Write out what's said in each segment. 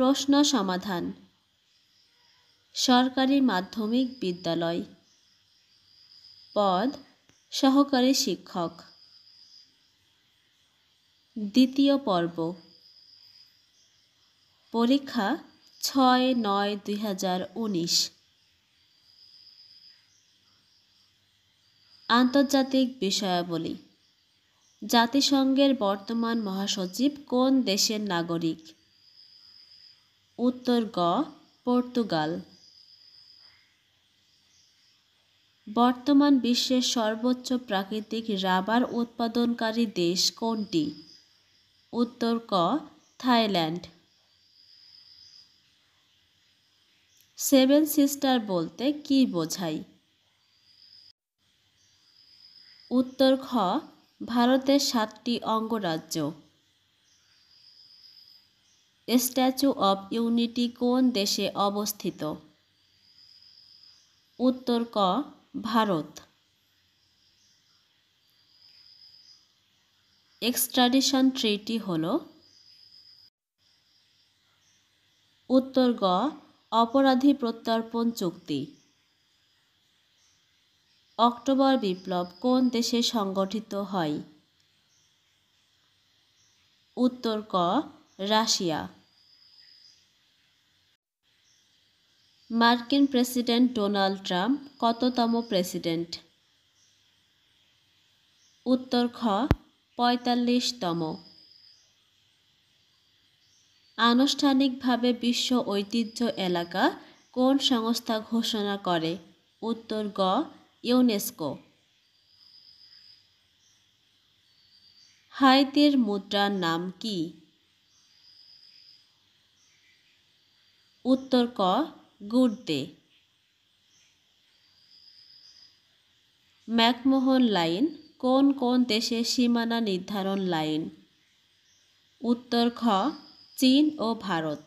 প্রশ্ন সমাধান সরকারি মাধ্যমিক বিদ্যালয় পদ সহকারী শিক্ষক দ্বিতীয় পর্ব পরীক্ষা ছয় নয় দুই হাজার উনিশ আন্তর্জাতিক বিষয়াবলী জাতিসংঘের বর্তমান মহাসচিব কোন দেশের নাগরিক উত্তর গ পর্তুগাল বর্তমান বিশ্বের সর্বোচ্চ প্রাকৃতিক রাবার উৎপাদনকারী দেশ কোনটি উত্তর ক থাইল্যান্ড সেভেন সিস্টার বলতে কি বোঝায় উত্তর খ ভারতের সাতটি অঙ্গরাজ্য স্ট্যাচু অব ইউনিটি কোন দেশে অবস্থিত উত্তর ক ভারত এক্সট্রাডিশন ট্রিটি হল উত্তর গ অপরাধী প্রত্যর্পণ চুক্তি অক্টোবর বিপ্লব কোন দেশে সংগঠিত হয় উত্তর ক রাশিয়া মার্কিন প্রেসিডেন্ট ডোনাল্ড ট্রাম্প কততম প্রেসিডেন্ট উত্তর খ পঁয়তাল্লিশতম আনুষ্ঠানিকভাবে বিশ্ব ঐতিহ্য এলাকা কোন সংস্থা ঘোষণা করে উত্তর গ ইউনেস্কো হাইতির মুদ্রার নাম কি উত্তর ক গুড ডে ম্যাকমোহন লাইন কোন কোন দেশের সীমানা নির্ধারণ লাইন উত্তর খ চীন ও ভারত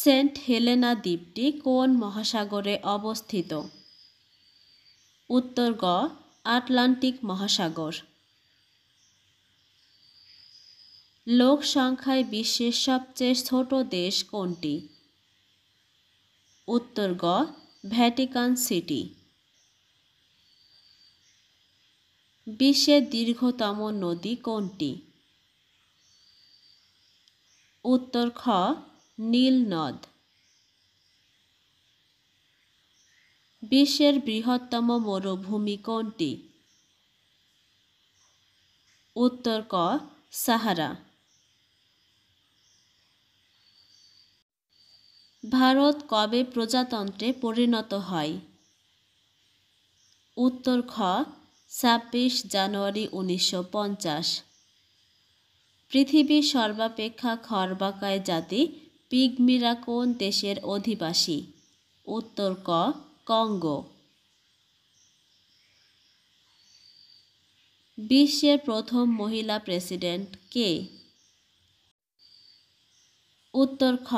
সেন্ট হেলেনা দ্বীপটি কোন মহাসাগরে অবস্থিত উত্তর গ আটলান্টিক মহাসাগর লোক সংখ্যায় বিশ্বের সবচেয়ে ছোট দেশ কোনটি উত্তর গ ভ্যাটিকান সিটি বিশ্বের দীর্ঘতম নদী কোনটি উত্তর খ নীল নদ বিশ্বের বৃহত্তম মরুভূমি কোনটি উত্তর ক সাহারা ভারত কবে প্রজাতন্ত্রে পরিণত হয় উত্তর খ ছাব্বিশ জানুয়ারি উনিশশো পঞ্চাশ পৃথিবীর সর্বাপেক্ষা খর্বাকায় জাতি পিগমিরা কোন দেশের অধিবাসী উত্তর ক কঙ্গো বিশ্বের প্রথম মহিলা প্রেসিডেন্ট কে উত্তর খ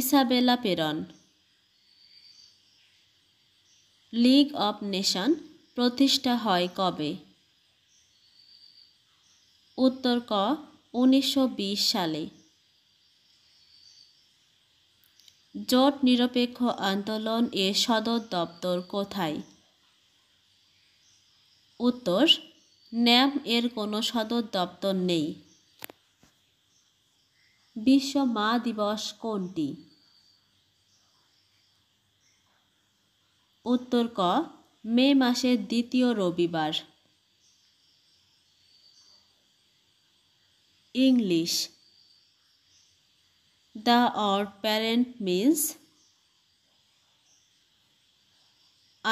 Isabella Peron League of Nation প্রতিষ্ঠা হয় কবে উত্তর ক উনিশশো সালে জোট নিরপেক্ষ আন্দোলন এ সদর দপ্তর কোথায় উত্তর ন্যাম এর কোনো সদর দপ্তর নেই বিশ্ব মা দিবস কোনটি উত্তর ক মে মাসের দ্বিতীয় রবিবার English the or parent means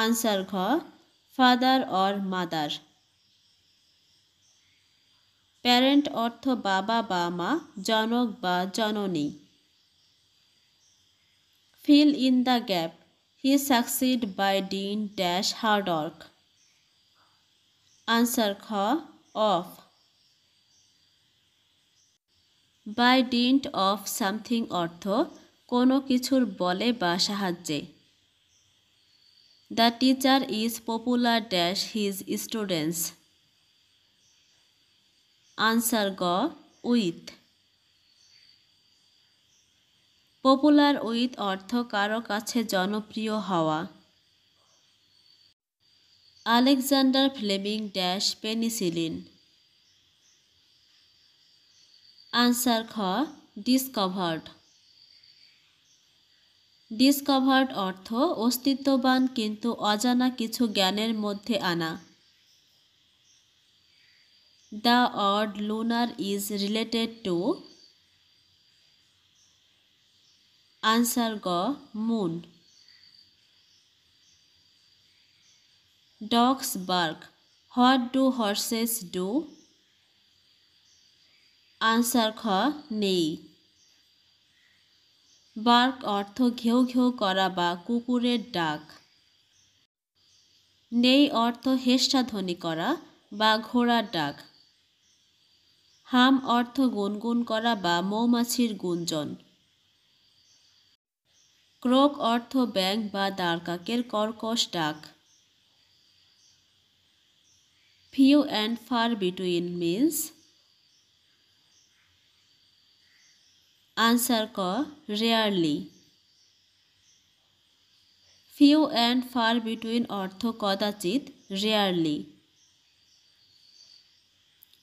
answer ঘ ফাদার অর মাদার প্যারেন্ট অর্থ বাবা বা মা জনক বা জননী fill in the gap he succeed by dint dash hard work answer খ of by dint of something অর্থ কোনো কিছুর বলে বা সাহায্যে the teacher is popular dash his students answer গ উইথ পপুলার উইথ অর্থ কারো কাছে জনপ্রিয় হওয়া Alexander Fleming dash penicillin answer খ ডিসকভার্ড ডিসকভার্ড অর্থ অস্তিত্ববান কিন্তু অজানা কিছু জ্ঞানের মধ্যে আনা The odd lunar is related to answer go moon. Dogs bark. What do horses do? Answer খ নেই বার্ক অর্থ ঘেউ ঘেউ করা বা কুকুরের ডাক নেই অর্থ হেষ্ঠাধ্বনি করা বা ঘোড়ার ডাক হাম অর্থ গুনগুন করা বা মৌমাছির গুঞ্জন ক্রোক অর্থ ব্যাং বা দ্বারকাকের কর্কশ ডাক few and far between means answer ক rarely few and far between অর্থ কদাচিৎ rarely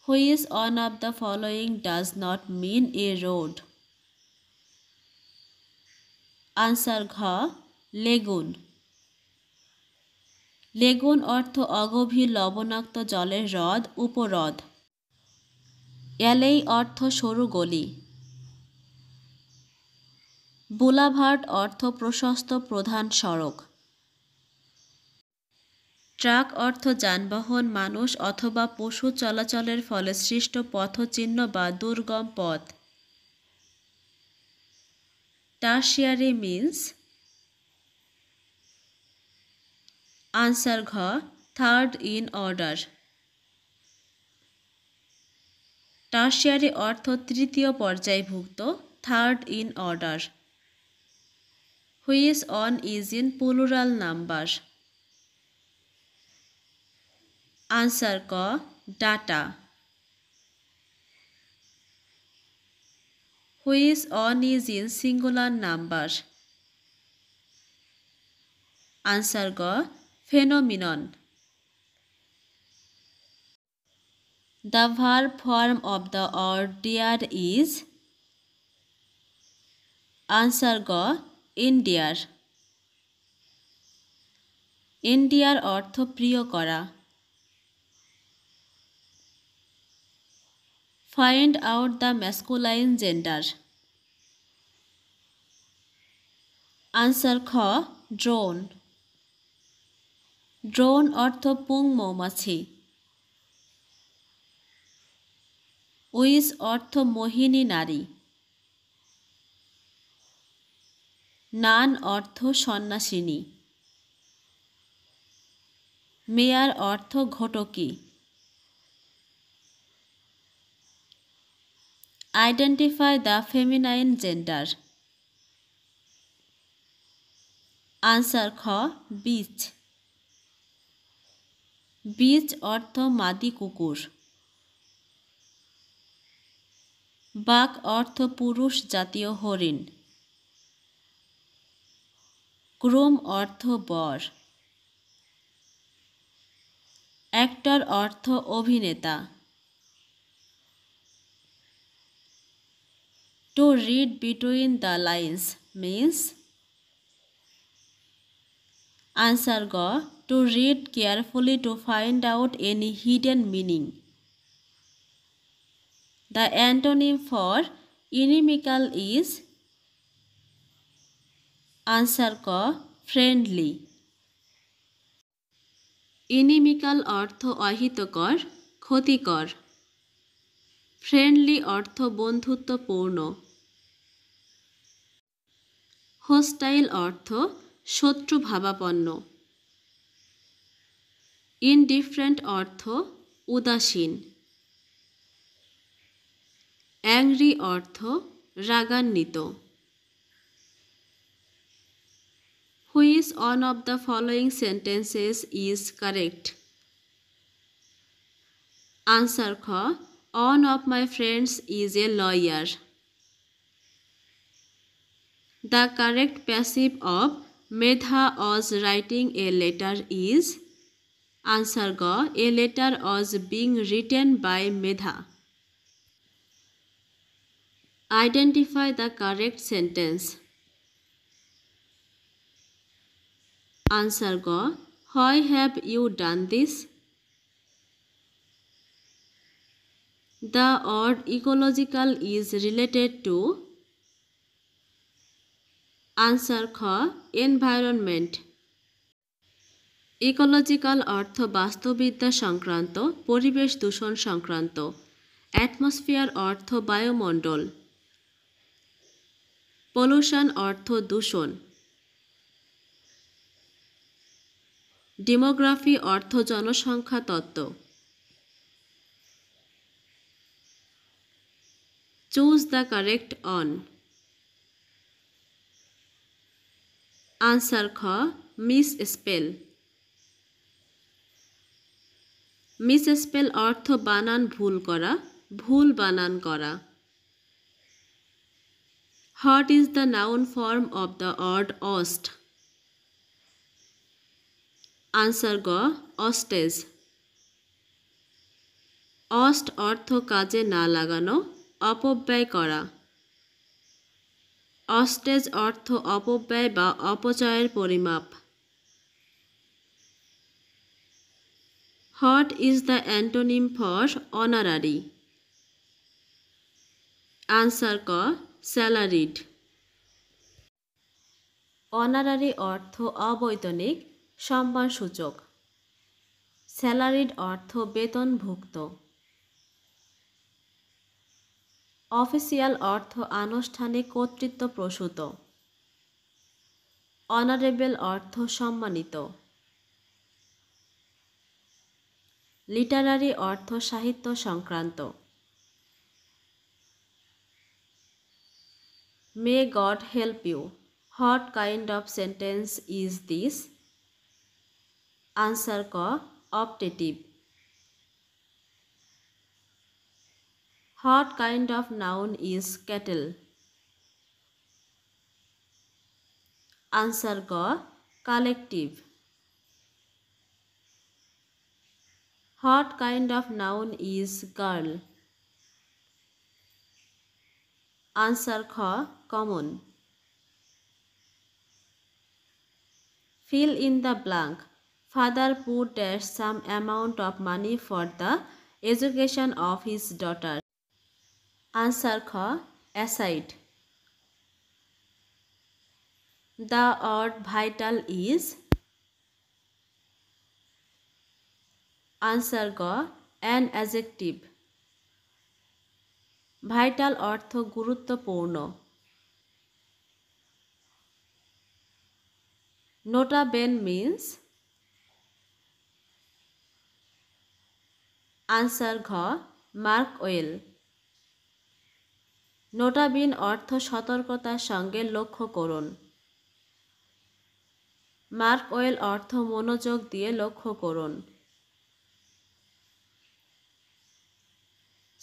which one of the following does not mean a road? Answer ঘ লেগুন লেগুন অর্থ অগভীর লবণাক্ত জলের হ্রদ উপহ্রদ অ্যালেই অর্থ সরু গলি বোলাভার্ট অর্থ প্রশস্ত প্রধান সড়ক ট্রাক অর্থ যানবাহন মানুষ অথবা পশু চলাচলের ফলে সৃষ্ট পথচিহ্ন বা দুর্গম পথ টার্সিয়ারি মিন্স আনসার ঘ থার্ড ইন অর্ডার টার্সিয়ারি অর্থ তৃতীয় পর্যায়ভুক্ত third in order which one is in plural number answer ক data which one is in singular number answer গ phenomenon the verb form of the word dear is answer গ endear endear অর্থ প্রিয় করা find out the masculine gender answer খ drone drone অর্থ পুং মৌমাছি উইস অর্থ মোহিনী নারী নান অর্থ সন্ন্যাসিনী মেয়ার অর্থ ঘটকী identify the feminine gender answer খ বীজ বীজ অর্থ মাদি কুকুর বাক অর্থ পুরুষ জাতীয় হরিণ ক্রোম অর্থ বর অ্যাক্টর অর্থ অভিনেতা to read between the lines means answer গ to read carefully to find out any hidden meaning the antonym for inimical is answer ক ফ্রেন্ডলি ইনিমিক্যাল অর্থ অহিতকর ক্ষতিকর ফ্রেন্ডলি অর্থ বন্ধুত্বপূর্ণ হোস্টাইল অর্থ শত্রু ভাবাপন্ন ইনডিফারেন্ট অর্থ উদাসীন অ্যাংরি অর্থ রাগান্বিত which one of the following sentences is correct answer খ One of my friends is a lawyer. The correct passive of Medha was writing a letter is Answer Ga. A letter was being written by Medha. Identify the correct sentence. Answer Ga. Why have you done this? The word ecological is related to answer খ environment ecological অর্থ বাস্তুবিদ্যা সংক্রান্ত পরিবেশ দূষণ সংক্রান্ত atmosphere অর্থ বায়ুমণ্ডল pollution অর্থ দূষণ ডিমোগ্রাফি অর্থ জনসংখ্যা তত্ত্ব choose the correct one correct খ মিস স্পেল মিস মিসস্পেল অর্থ বানান ভুল করা ভুল বানান করা what is the noun form of the word oust answer গ অস্টেজ অস্ট অর্থ কাজে না লাগানো অপব্যয় করা অস্টেজ অর্থ অপব্যয় বা অপচয়ের পরিমাপ what is the antonym for honorary answer ক স্যালারিড অনারারি অর্থ অবৈতনিক সম্মানসূচক স্যালারিড অর্থ বেতনভুক্ত অফিসিয়াল অর্থ আনুষ্ঠানিক কর্তৃত্ব প্রসূত অনারেবল অর্থ সম্মানিত লিটারারি অর্থ সাহিত্য সংক্রান্ত may god help you what kind of sentence is this answer ক optative What kind of noun is kettle? Answer ka Collective. What kind of noun is girl? Answer ka Common. Fill in the blank. Father put some amount of money for the education of his daughter. Answer খ aside the word vital is answer গ an adjective vital অর্থ গুরুত্বপূর্ণ nota bene means answer ঘ mark well nota bene অর্থ সতর্কতার সঙ্গে লক্ষ্য করুন মার্ক ওয়েল অর্থ মনোযোগ দিয়ে লক্ষ্য করুন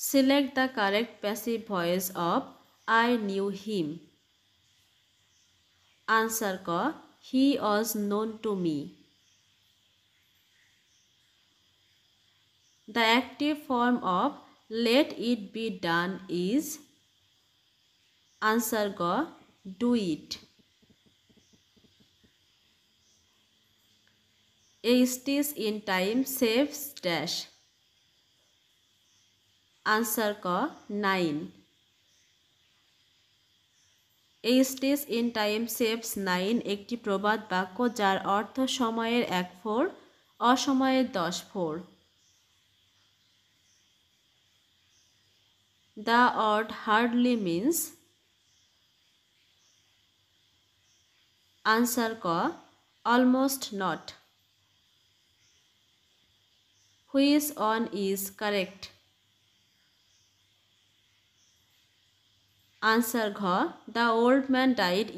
select the correct passive voice of I knew him answer ক he was known to me the active form of let it be done is answer গ do it a stitch in time saves dash answer ক nine a stitch in time saves nine একটি প্রবাদ বাক্য যার অর্থ সময়ের এক ফোর অসময়ের দশ ফোর the word hardly means answer क almost not which one is correct answer घ the old man died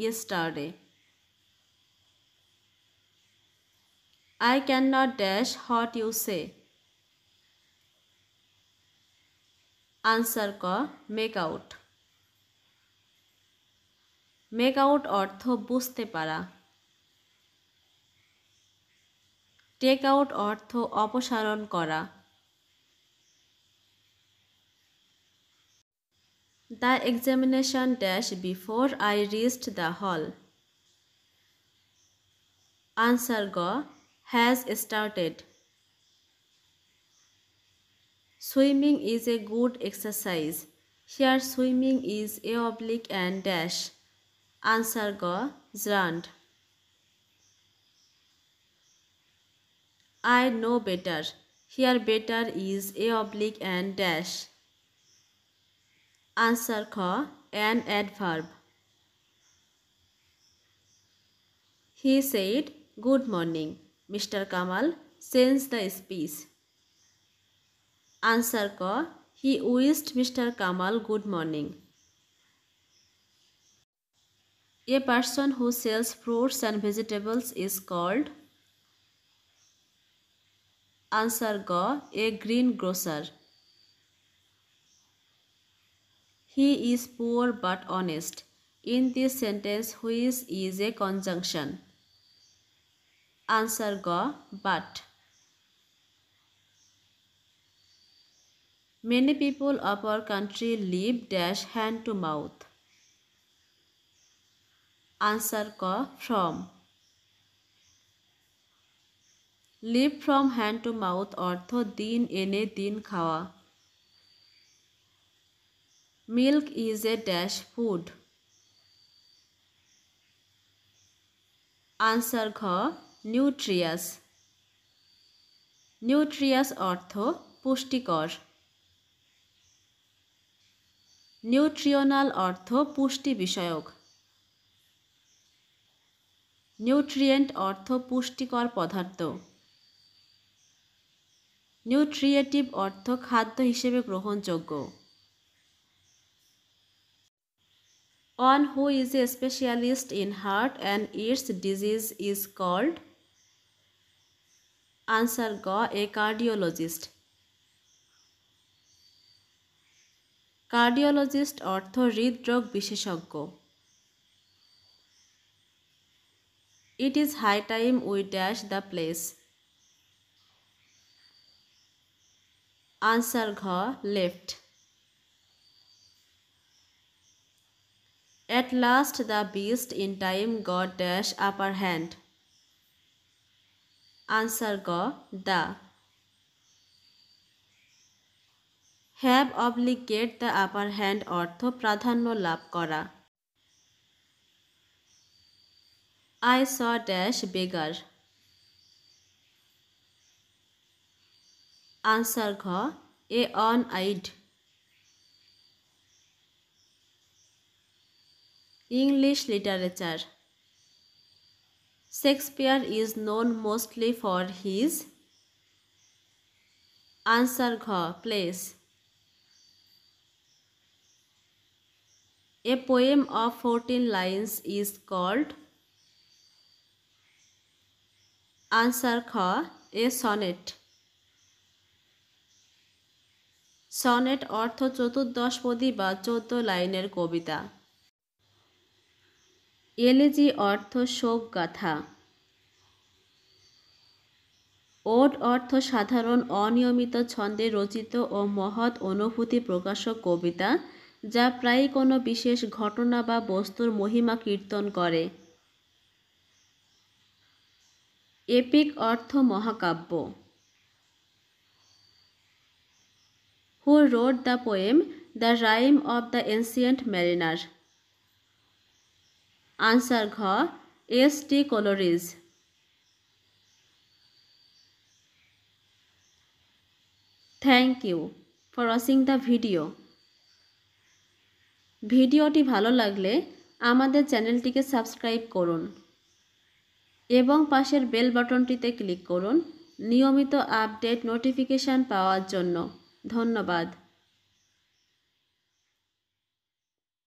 I can not dash what you say answer क मेकआउट মেক আউট অর্থ বুঝতে পারা টেক আউট অর্থ অপসারণ করা the examination dash before I reached the hall answer গ has started swimming is a good exercise here swimming is a oblique and dash Answer G. Zrand. I know better. Here better is A oblique and dash. Answer K. An adverb. He said, Good morning. Mr. Kamal sends the speech. Answer K. He wished Mr. Kamal good morning. A person who sells fruits and vegetables is called Answer Ga, a greengrocer. He is poor but honest. In this sentence, which is a conjunction? Answer Ga, but. Many people of our country live dash hand to mouth. Answer ক from live from hand to mouth অর্থ দিন এনে দিন খাওয়া milk is a dash food answer ঘ nutritious nutritious অর্থ পুষ্টিকর নিউট্রিয়নাল অর্থ পুষ্টি বিষয়ক নিউট্রিয়েন্ট অর্থ পুষ্টিকর পদার্থ নিউট্রিয়েটিভ অর্থ খাদ্য হিসেবে গ্রহণযোগ্য one who is a specialist in heart and its disease is called answer গ এ কার্ডিওলজিস্ট কার্ডিওলজিস্ট অর্থ হৃদরোগ বিশেষজ্ঞ it is high time we dash the place answer ঘ left at last the beast in time গ dash upper hand answer গ the have obligate the upper hand অর্থ প্রাধান্য লাভ করা I saw dash beggar. Answer Gha, A on eyed. English literature. Shakespeare is known mostly for his answer Gha, plays. A poem of 14 lines is called answer খ a sonnet sonnet অর্থ চতুর্দশপদী বা চোদ্দ লাইনের কবিতা elegy অর্থ শোক গাথা ওট অর্থ সাধারণ অনিয়মিত ছন্দে রচিত ও মহৎ অনুভূতি প্রকাশক কবিতা যা প্রায়ই কোনো বিশেষ ঘটনা বা বস্তুর মহিমা কীর্তন করে এপিক অর্থ মহাকাব্য who wrote the poem the rime of the ancient mariner answer ঘ S T Coleridge thank you for watching the video ভিডিওটি ভালো লাগলে আমাদের চ্যানেলটিকে সাবস্ক্রাইব করুন এবং পাশের বেল বাটনটিতে ক্লিক করুন নিয়মিত আপডেট নোটিফিকেশান পাওয়ার জন্য ধন্যবাদ